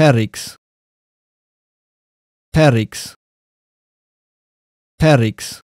Perix Perix Perix